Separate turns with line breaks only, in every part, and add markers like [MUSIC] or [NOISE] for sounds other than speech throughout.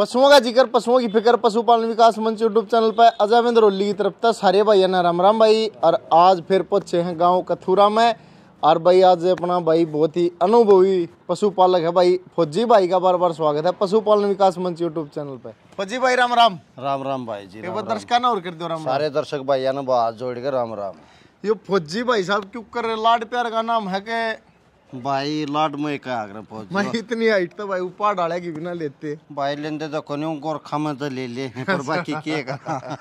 पशुओं का जिक्र पशुओं की फिक्र पशुपालन विकास मंच यूट्यूब चैनल पर अजयविंद्र ओली की तरफ था सारे भाई ना राम राम भाई और आज फिर पहुंचे हैं गांव कथुरा में और भाई आज अपना भाई बहुत ही अनुभवी पशुपालक है भाई फौजी भाई का बार बार स्वागत है पशुपालन विकास मंच यूट्यूब चैनल पर फौजी भाई राम राम राम राम भाई जी दर्शक ना और कर दो राम सारे दर्शक भाई ना बात जोड़ के राम राम ये फौजी भाई साहब क्यों कर लाड प्यार का नाम है के भाई लाड में एक आगरा पहुंच मैं इतनी हाइट तो भाई ऊपर डाले की बिना लेते भाई लेते तो कोने गोरखा में तो ले ले पर बाकी के तो हाँ।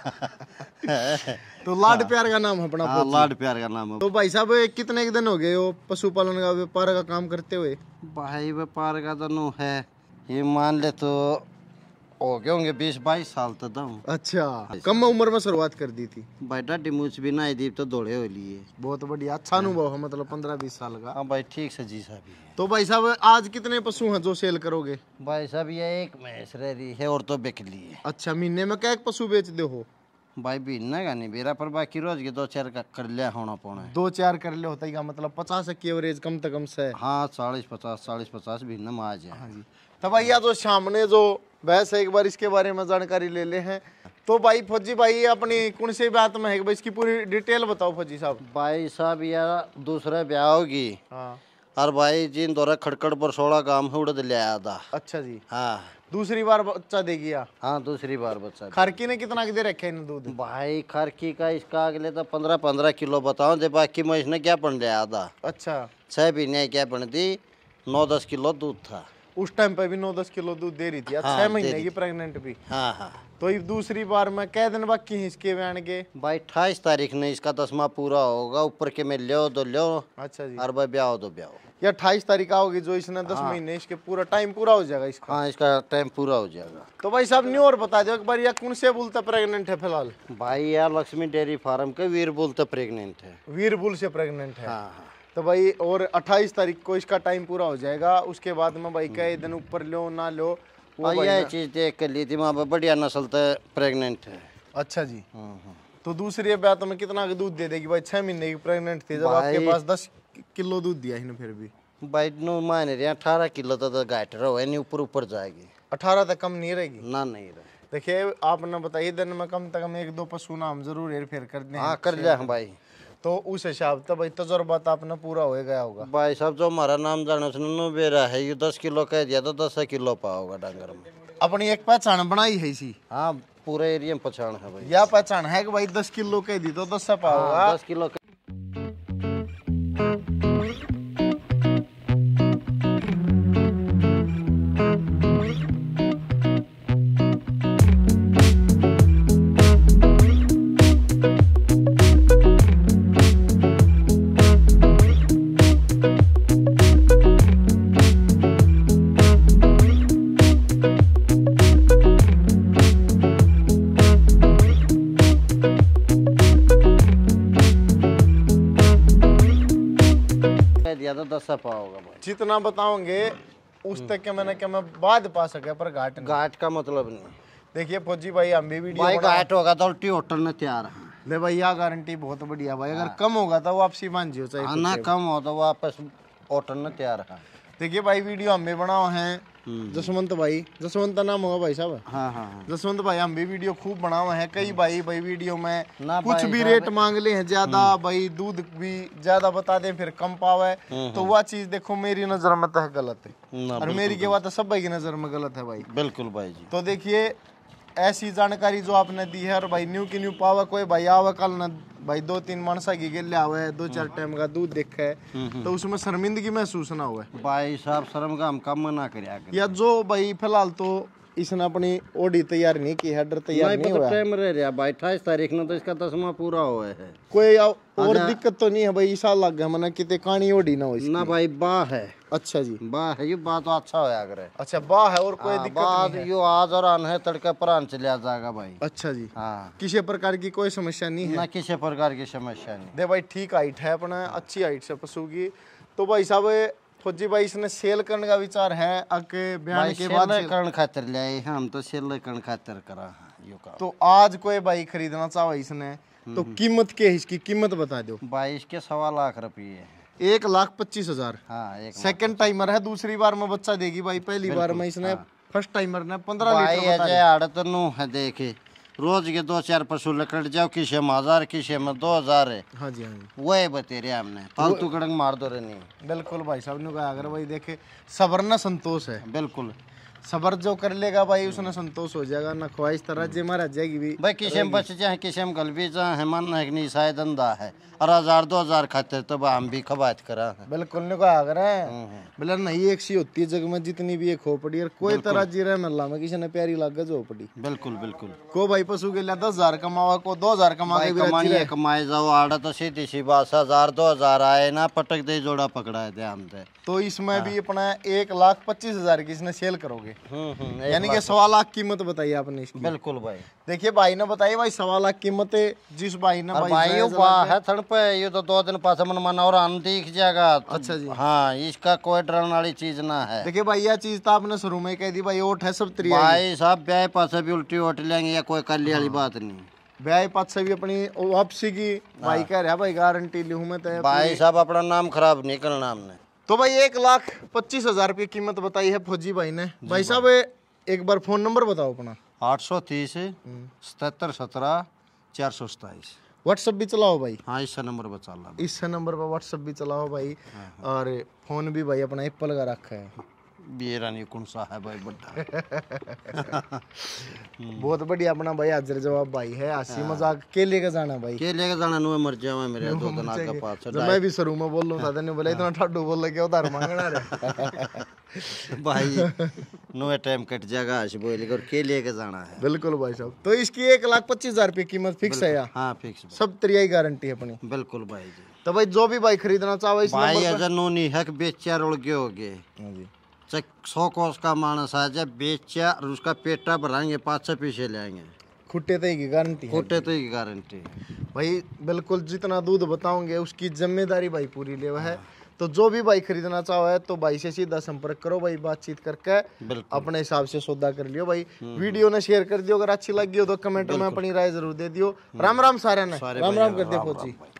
का तो लाड प्यार का नाम है अपना लाड प्यार का नाम है तो भाई साहब कितने एक दिन हो गए हो पशुपालन का व्यापार का काम करते हुए भाई व्यापार का तो नो है ये मान ले तो हो गए होंगे बीस बाईस साल तक तो दम अच्छा कम उम्र में शुरुआत कर दी थी भाई डाडी मुझ भी ना दीप तो दौड़े हो लिए बहुत बढ़िया अच्छा अनुभव है मतलब पंद्रह बीस साल का हाँ भाई ठीक से जी साहब तो भाई साहब आज कितने पशु हैं जो सेल करोगे भाई साहब ये एक महेश रह रही है और तो बेच लिए अच्छा महीने में क्या पशु बेच दे हो भाई भी इन्ना का नहीं बेरा पर बाकी रोज के दो चार का कर लिया होना पौना दो चार कर लिया होता है मतलब पचास की एवरेज कम से कम से हाँ चालीस पचास चालीस पचास भी ना माज है हाँ जी तो भाई जो तो सामने जो बहस है एक बार इसके बारे में जानकारी ले ले हैं तो भाई फौजी भाई अपनी कौन सी बात में है इसकी पूरी डिटेल बताओ फौजी साहब भाई साहब यार दूसरा ब्याह होगी हाँ और भाई जी दौरा खड़कड़ पर सोलह काम है उड़द ले आया था अच्छा जी हाँ दूसरी बार बच्चा दे गया हाँ दूसरी बार बच्चा खरकी ने कितना दे रखे हैं दूध भाई खरकी का इसका अगले तो पंद्रह पंद्रह किलो बताओ दे बाकी मैं इसने क्या पन ले आया था अच्छा छह पीने क्या पन थी नौ दस किलो दूध था उस टाइम पे भी नौ दस किलो दूध दे रही थी हाँ, छह महीने की प्रेगनेंट भी हाँ हाँ तो दूसरी बार में कह दिन बाकी इसके बहन के भाई अठाईस तारीख ने इसका दसवा पूरा होगा ऊपर के में लो तो लो अच्छा जी और भाई ब्याह तो ब्याह या अट्ठाईस तारीख आओगी जो इसने दस हाँ। महीने इसके पूरा टाइम पूरा हो जाएगा इसका हाँ इसका टाइम पूरा हो जाएगा तो भाई साहब न्यू और बता दो एक बार यह कौन से बोलते प्रेगनेंट है फिलहाल भाई यार लक्ष्मी डेयरी फार्म के वीरबुल तो प्रेगनेंट है वीरबुल से प्रेगनेंट है हाँ हाँ तो भाई और 28 तारीख को इसका टाइम पूरा हो जाएगा उसके बाद में भाई कहे दिन ऊपर लो ना लो वो हाँ, ये चीज़ देख कर ली थी वहाँ बढ़िया नस्ल तो प्रेगनेंट है अच्छा जी हाँ, हाँ। तो दूसरी बात में कितना दूध दे देगी भाई छह महीने की प्रेगनेंट थी जब आपके पास दस किलो दूध दिया इसने फिर भी भाई नो मान रहे अठारह किलो तो गाइट तो रहो यानी ऊपर ऊपर जाएगी अठारह तक कम नहीं रहेगी ना नहीं रहे देखिए आपने बताइए दिन में कम तक हम एक दो पशु नाम जरूर हेर फेर कर दे कर जाए भाई तो उस हिसाब से भाई तजुर्बा तो अपना पूरा हो गया होगा भाई साहब जो हमारा नाम जाना सुनो बेरा है ये दस किलो कह दिया तो दस किलो पाओगा डांगर में अपनी एक पहचान बनाई है इसी हाँ पूरे एरिया में पहचान है भाई यह पहचान है कि भाई दस किलो कह दी तो दस पाओगा हाँ, दस किलो सब पाओगे भाई जितना बताओगे उस तक के मैंने क्या मैं बाद पा सके पर घाट घाट का मतलब नहीं देखिए फौजी भाई हम भी वीडियो भाई घाट होगा तो उल्टी होटल में तैयार है ले भाई यह गारंटी बहुत बढ़िया भाई अगर हाँ। कम होगा तो वापसी मान जियो चाहिए हाँ, ना कम हो तो वापस होटल में तैयार है देखिए भाई वीडियो हम भी बनाओ हैं हम्म। जसवंत भाई जसवंत नाम होगा भाई साहब हाँ, हाँ हाँ जसवंत भाई हम भी वीडियो खूब बना हुए है कई भाई भाई वीडियो में कुछ भी रेट मांग ले हैं ज्यादा हम्म। भाई दूध भी ज्यादा बता दे फिर कम पावे हम्म, तो वह चीज देखो मेरी नजर में तो गलत है और मेरी के बात सब भाई की नजर में गलत है भाई बिल्कुल भाई जी तो देखिए ऐसी जानकारी जो आपने दी है और भाई न्यू की न्यू पावा कोई भाई आवा कल न भाई दो तीन मानसा की गेले आवे दो चार टाइम हम्म। का दूध देखे हम्म, हम्म। तो उसमें शर्मिंदगी महसूस ना हुए भाई साहब शर्म का हम कम ना कर या जो भाई फिलहाल तो इसने अपनी ओडी तैयार नहीं की हेडर तैयार नहीं हुआ टाइम रह रहा भाई अठाईस तारीख ना तो इसका दसवा पूरा हुआ है कोई और दिक्कत तो नहीं है भाई ईसा लग गया मना कितने कहानी ओडी ना हो ना भाई बा है अच्छा जी बा है ये बात तो अच्छा होया करे अच्छा बा है और कोई हाँ, दिक्कत नहीं है यो आज और आन है तड़के परान चलिया जाएगा भाई अच्छा जी हाँ किसी प्रकार की कोई समस्या नहीं है ना किसी प्रकार की समस्या नहीं दे भाई ठीक हाइट है अपना अच्छी हाइट से पशु की तो भाई साहब फौजी भाई इसने सेल करने का विचार है आके बयान के बाद सेल करने खातर ले आए हम तो सेल करने खातर करा यो काम तो आज कोई भाई खरीदना चाहो इसने हम्म, तो हम्म। कीमत के इसकी कीमत बता दो भाई के सवा लाख रुपये एक लाख पच्चीस हजार हाँ, सेकंड टाइमर है दूसरी बार में बच्चा देगी भाई पहली बार में इसने हाँ। फर्स्ट टाइमर ने पंद्रह लीटर बताया है देखे रोज के दो चार पशु लकड़ जाओ किसी में हजार किसी में दो हजार है हाँ जी हाँ जी वही बतेरे हमने पालतू कड़क मार दो रे नहीं बिल्कुल भाई साहब ने कहा अगर भाई देखे सबर संतोष है बिल्कुल सबर जो कर लेगा भाई उसने संतोष हो जाएगा ना ख्वाहिश तरह जे मारा जाएगी भी भाई किसम बच जाए किसम गलबी जाए हेमन नहीं शायद धंधा है और हजार दो हजार खाते तो हम भी खबात करा बिल्कुल नहीं कहा कर बोले नहीं एक सी होती है जग में जितनी भी एक खोपड़ी और कोई तरह जी रहे मल्ला में किसी ने प्यारी लागे झोपड़ी बिल्कुल बिल्कुल को भाई पशु के लिए दस हजार कमावा को दो हजार कमा के कमाइए कमाए जाओ आड़ा तो सीधी सी बात हजार दो हजार आए ना पटक दे जोड़ा पकड़ा है दे तो इसमें हाँ। भी अपना एक लाख पच्चीस हजार किसने सेल करोगे दोगे हम्म, हम्म, यानी कि सवा लाख कीमत बताइए आपने इसकी बिल्कुल भाई देखिए भाई ने बताई भाई सवा लाख कीमत जिस भाई ने भाई, है थड़ पे ये तो दो दिन पास मन मना और हम दिख जाएगा अच्छा जी हाँ इसका कोई डरने वाली चीज ना है देखिए भाई यह चीज तो आपने शुरू में कह दी भाई ओठ है सब त्री भाई साहब ब्याह पास भी उल्टी ओट लेंगे या कोई कल वाली हाँ। बात नहीं ब्याह पास से भी अपनी वापसी की भाई हाँ। कह रहा है भाई गारंटी लू मैं तो भाई साहब अपना नाम खराब नहीं करना हमने तो भाई एक लाख पच्चीस हजार रुपये कीमत बताई है फौजी भाई ने भाई साहब एक बार फोन नंबर बताओ अपना आठ सौ तीस हम्म। सतहत्तर सत्रह चार सौ सताईस व्हाट्सअप भी चलाओ भाई हाँ इससे नंबर पर चला इससे नंबर पर व्हाट्सअप भी चलाओ भाई हाँ, हाँ। और फोन भी भाई अपना एप्पल का रखा है बियेरा कौन सा है भाई बड़ा [LAUGHS] बहुत बढ़िया अपना भाई आज जवाब भाई है हंसी हाँ। मजाक के लेके जाना भाई के लेके जाना नु मर जावे मेरे दो दिन का पास तो मैं भी शुरू में बोल लूं दादा ने बोला इतना हाँ। ठाडू बोल के उधार मांगना रे [LAUGHS] भाई नुए टाइम कट जाएगा आज बोल और के लेके जाना है बिल्कुल भाई साहब तो इसकी एक लाख पच्चीस हजार रुपये कीमत फिक्स है यार हाँ फिक्स सब तरिया गारंटी है अपनी बिल्कुल भाई जी तो भाई जो भी भाई खरीदना चाहो इस भाई अगर नोनी हक बेचार उड़ गए हो गए हाँ चाहे सौ कोस का मानस आ जाए बेचा और उसका पेटा भराएंगे पाँच छः पीछे ले आएंगे खुट्टे तो की गारंटी खुट्टे तो की गारंटी भाई बिल्कुल जितना दूध बताओगे उसकी जिम्मेदारी भाई पूरी ले है तो जो भी भाई खरीदना चाहो है तो भाई से सीधा संपर्क करो भाई बातचीत करके अपने हिसाब से सौदा कर लियो भाई हम्म। वीडियो ने शेयर कर दियो अगर अच्छी लगी हो तो कमेंट में अपनी राय जरूर दे दियो हम्म। राम राम सारे ने राम राम कर दिया